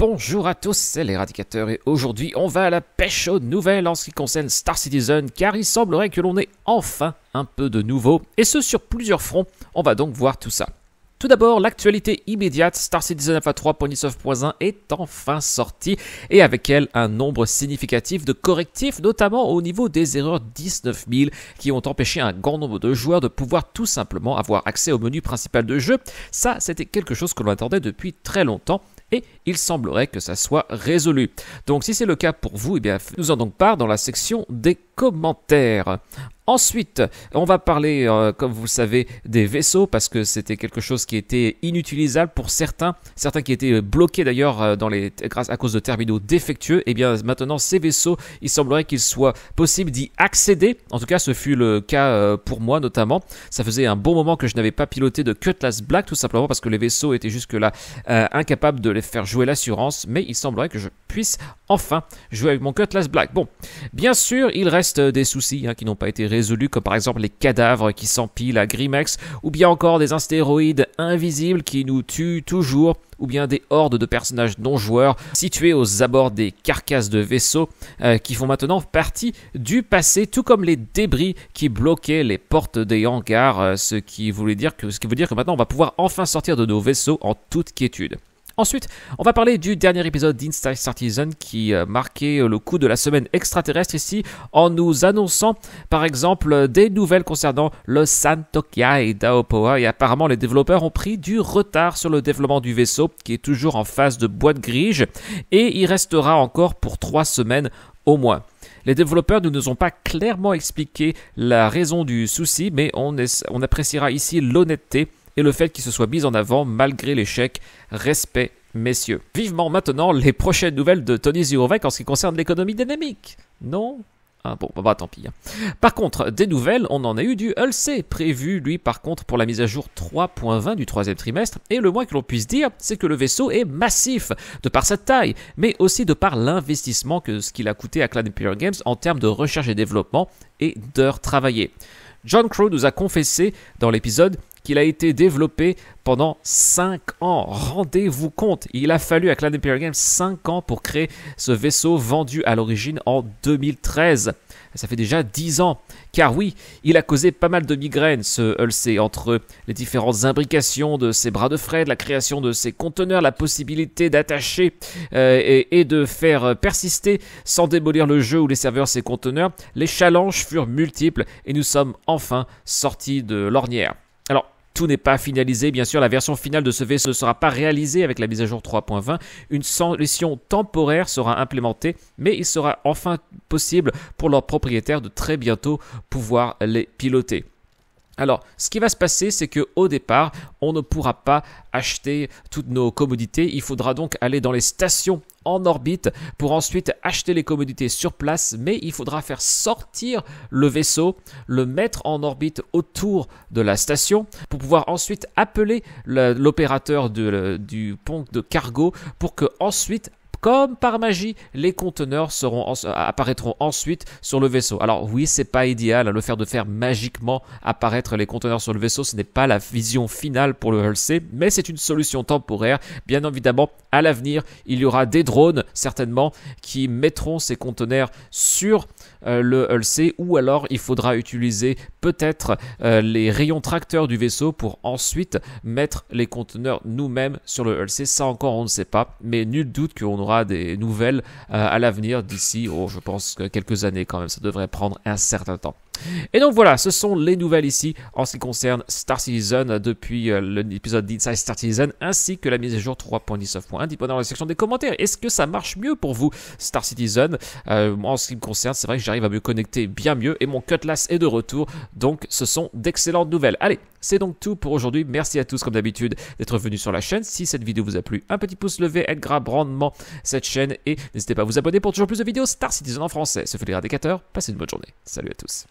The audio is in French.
Bonjour à tous, c'est l'éradicateur et aujourd'hui on va à la pêche aux nouvelles en ce qui concerne Star Citizen car il semblerait que l'on ait enfin un peu de nouveau et ce sur plusieurs fronts, on va donc voir tout ça. Tout d'abord, l'actualité immédiate Star Citizen Alpha Poison est enfin sortie et avec elle un nombre significatif de correctifs, notamment au niveau des erreurs 19000 qui ont empêché un grand nombre de joueurs de pouvoir tout simplement avoir accès au menu principal de jeu. Ça, c'était quelque chose que l'on attendait depuis très longtemps et il semblerait que ça soit résolu. Donc si c'est le cas pour vous, eh bien, nous en donc part dans la section des commentaires. Ensuite, on va parler, euh, comme vous le savez, des vaisseaux, parce que c'était quelque chose qui était inutilisable pour certains, certains qui étaient euh, bloqués d'ailleurs euh, dans les, grâce à cause de terminaux défectueux. Et eh bien maintenant, ces vaisseaux, il semblerait qu'il soit possible d'y accéder. En tout cas, ce fut le cas pour moi notamment. Ça faisait un bon moment que je n'avais pas piloté de Cutlass Black, tout simplement parce que les vaisseaux étaient jusque-là incapables de les faire jouer l'assurance, mais il semblerait que je puisse enfin jouer avec mon Cutlass Black. Bon, bien sûr, il reste euh, des soucis hein, qui n'ont pas été résolus, comme par exemple les cadavres qui s'empilent à Grimax, ou bien encore des astéroïdes invisibles qui nous tuent toujours, ou bien des hordes de personnages non-joueurs situés aux abords des carcasses de vaisseaux euh, qui font maintenant partie du passé, tout comme les débris qui bloquaient les portes des hangars, euh, ce, qui voulait ce qui veut dire que maintenant on va pouvoir enfin sortir de nos vaisseaux en toute quiétude. Ensuite, on va parler du dernier épisode d'Instar Artisan qui euh, marquait euh, le coup de la semaine extraterrestre ici en nous annonçant par exemple des nouvelles concernant le Santokia et Daopoa et apparemment les développeurs ont pris du retard sur le développement du vaisseau qui est toujours en phase de boîte grise et il restera encore pour trois semaines au moins. Les développeurs ne nous ont pas clairement expliqué la raison du souci, mais on, on appréciera ici l'honnêteté et le fait qu'il se soit mis en avant malgré l'échec. Respect, messieurs. Vivement maintenant les prochaines nouvelles de Tony Zurovec en ce qui concerne l'économie dynamique. Non ah bon, bah, bah tant pis. Hein. Par contre, des nouvelles, on en a eu du LC, prévu lui par contre pour la mise à jour 3.20 du troisième trimestre, et le moins que l'on puisse dire, c'est que le vaisseau est massif, de par sa taille, mais aussi de par l'investissement que ce qu'il a coûté à Clan Imperial Games en termes de recherche et développement et d'heures travaillées. John Crow nous a confessé dans l'épisode qu'il a été développé pendant 5 ans. Rendez-vous compte, il a fallu à Clan Imperial Games 5 ans pour créer ce vaisseau vendu à l'origine en 2013. Ça fait déjà 10 ans. Car oui, il a causé pas mal de migraines, ce Hulsey, entre les différentes imbrications de ses bras de Fred, la création de ses conteneurs, la possibilité d'attacher euh, et, et, de faire persister sans démolir le jeu ou les serveurs ses conteneurs. Les challenges furent multiples et nous sommes enfin sortis de l'ornière tout n'est pas finalisé, bien sûr, la version finale de ce vaisseau ne sera pas réalisée avec la mise à jour 3.20. Une solution temporaire sera implémentée, mais il sera enfin possible pour leurs propriétaires de très bientôt pouvoir les piloter. Alors, ce qui va se passer, c'est que au départ, on ne pourra pas acheter toutes nos commodités. Il faudra donc aller dans les stations en orbite pour ensuite acheter les commodités sur place, mais il faudra faire sortir le vaisseau, le mettre en orbite autour de la station pour pouvoir ensuite appeler l'opérateur euh, du pont de cargo pour que ensuite comme par magie, les conteneurs euh, apparaîtront ensuite sur le vaisseau. Alors oui, c'est pas idéal, hein, le faire de faire magiquement apparaître les conteneurs sur le vaisseau, ce n'est pas la vision finale pour le Hull mais c'est une solution temporaire. Bien évidemment, à l'avenir, il y aura des drones, certainement, qui mettront ces conteneurs sur euh, le Hull ou alors il faudra utiliser peut-être euh, les rayons tracteurs du vaisseau pour ensuite mettre les conteneurs nous-mêmes sur le Hull Ça encore, on ne sait pas, mais nul doute qu'on aura des nouvelles euh, à l'avenir d'ici, oh, je pense, quelques années quand même. Ça devrait prendre un certain temps. Et donc voilà, ce sont les nouvelles ici en ce qui concerne Star Citizen depuis euh, l'épisode d'Inside Star Citizen ainsi que la mise à jour 3.19.1. Dites-moi dans la section des commentaires, est-ce que ça marche mieux pour vous Star Citizen euh, En ce qui me concerne, c'est vrai que j'arrive à me connecter bien mieux et mon Cutlass est de retour, donc ce sont d'excellentes nouvelles. Allez, c'est donc tout pour aujourd'hui. Merci à tous comme d'habitude d'être venus sur la chaîne. Si cette vidéo vous a plu, un petit pouce levé aidera grandement cette chaîne et n'hésitez pas à vous abonner pour toujours plus de vidéos Star Citizen en français. Ce fut les Radicateurs. Passez une bonne journée. Salut à tous.